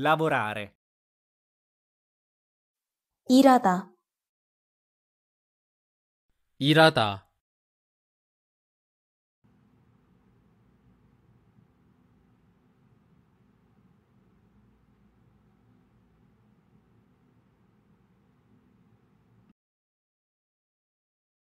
Lavorare. 일하다. 일하다.